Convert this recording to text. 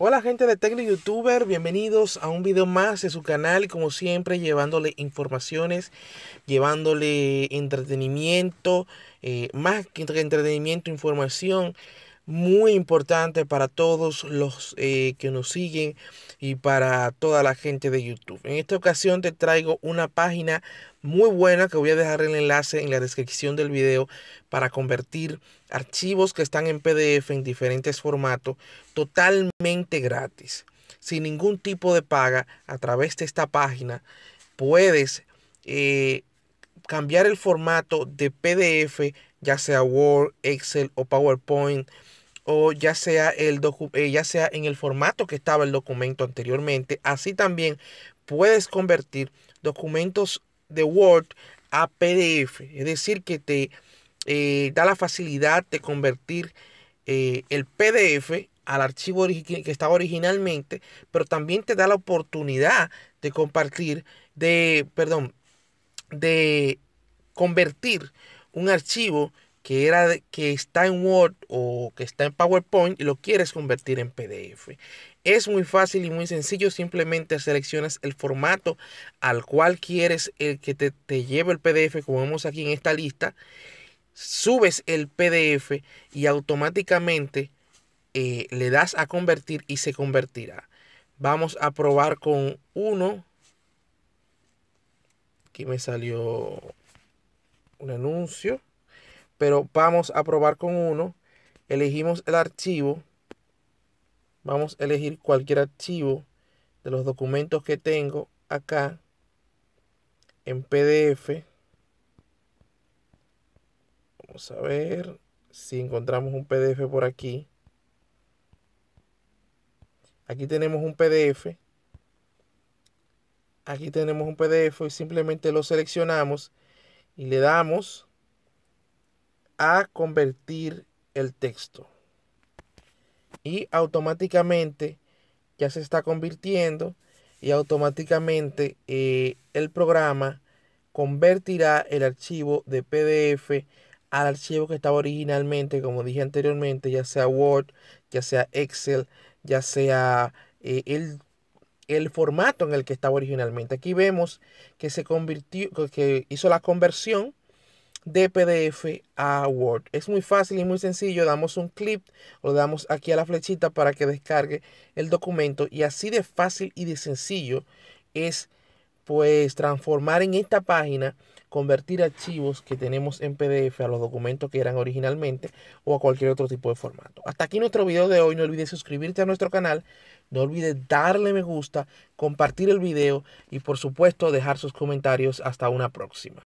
Hola gente de Tecno Youtuber, bienvenidos a un video más de su canal, como siempre llevándole informaciones, llevándole entretenimiento, eh, más que entretenimiento, información muy importante para todos los eh, que nos siguen y para toda la gente de YouTube. En esta ocasión te traigo una página muy buena que voy a dejar el enlace en la descripción del video para convertir archivos que están en PDF en diferentes formatos totalmente gratis. Sin ningún tipo de paga a través de esta página puedes eh, cambiar el formato de PDF ya sea Word, Excel o PowerPoint o ya sea, el eh, ya sea en el formato que estaba el documento anteriormente. Así también puedes convertir documentos de Word a PDF. Es decir, que te eh, da la facilidad de convertir eh, el PDF al archivo que estaba originalmente, pero también te da la oportunidad de compartir, de, perdón, de convertir un archivo que, era, que está en Word o que está en PowerPoint y lo quieres convertir en PDF. Es muy fácil y muy sencillo, simplemente seleccionas el formato al cual quieres el eh, que te, lleve el PDF, como vemos aquí en esta lista, subes el PDF y automáticamente eh, le das a convertir y se convertirá. Vamos a probar con uno. Aquí me salió un anuncio pero vamos a probar con uno. Elegimos el archivo. Vamos a elegir cualquier archivo de los documentos que tengo acá en PDF. Vamos a ver si encontramos un PDF por aquí. Aquí tenemos un PDF. Aquí tenemos un PDF y simplemente lo seleccionamos y le damos a convertir el texto. Y automáticamente ya se está convirtiendo y automáticamente eh, el programa convertirá el archivo de PDF al archivo que estaba originalmente, como dije anteriormente, ya sea Word, ya sea Excel, ya sea eh, el, el, formato en el que estaba originalmente. Aquí vemos que se convirtió, que hizo la conversión de PDF a Word. Es muy fácil y muy sencillo. Damos un clip, le damos aquí a la flechita para que descargue el documento. Y así de fácil y de sencillo es pues transformar en esta página, convertir archivos que tenemos en PDF a los documentos que eran originalmente o a cualquier otro tipo de formato. Hasta aquí nuestro video de hoy. No olvides suscribirte a nuestro canal. No olvides darle me gusta, compartir el video y por supuesto dejar sus comentarios. Hasta una próxima.